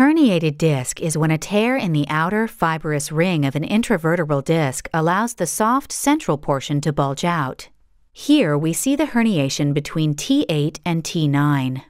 Herniated disc is when a tear in the outer fibrous ring of an intervertebral disc allows the soft central portion to bulge out. Here we see the herniation between T8 and T9.